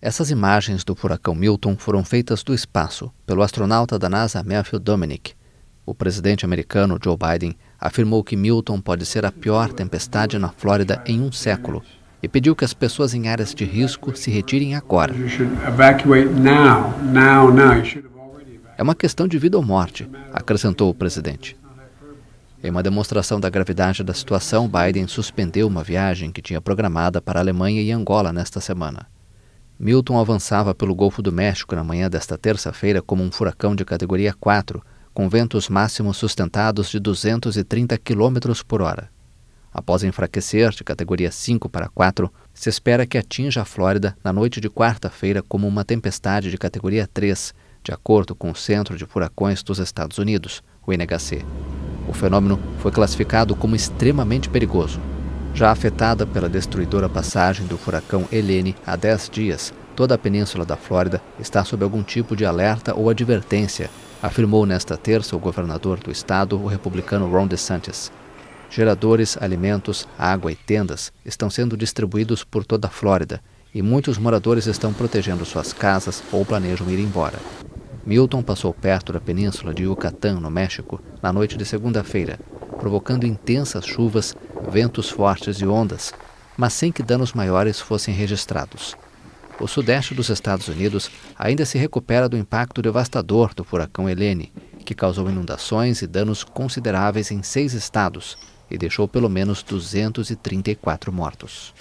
Essas imagens do furacão Milton foram feitas do espaço pelo astronauta da NASA Matthew Dominic. O presidente americano Joe Biden afirmou que Milton pode ser a pior tempestade na Flórida em um século e pediu que as pessoas em áreas de risco se retirem agora. É uma questão de vida ou morte, acrescentou o presidente. Em uma demonstração da gravidade da situação, Biden suspendeu uma viagem que tinha programada para a Alemanha e Angola nesta semana. Milton avançava pelo Golfo do México na manhã desta terça-feira como um furacão de categoria 4, com ventos máximos sustentados de 230 km por hora. Após enfraquecer de categoria 5 para 4, se espera que atinja a Flórida na noite de quarta-feira como uma tempestade de categoria 3, de acordo com o Centro de Furacões dos Estados Unidos, o NHC. O fenômeno foi classificado como extremamente perigoso. Já afetada pela destruidora passagem do furacão Helene há 10 dias, toda a península da Flórida está sob algum tipo de alerta ou advertência, afirmou nesta terça o governador do estado, o republicano Ron DeSantis. Geradores, alimentos, água e tendas estão sendo distribuídos por toda a Flórida e muitos moradores estão protegendo suas casas ou planejam ir embora. Milton passou perto da península de Yucatán, no México, na noite de segunda-feira, provocando intensas chuvas ventos fortes e ondas, mas sem que danos maiores fossem registrados. O sudeste dos Estados Unidos ainda se recupera do impacto devastador do furacão Helene, que causou inundações e danos consideráveis em seis estados e deixou pelo menos 234 mortos.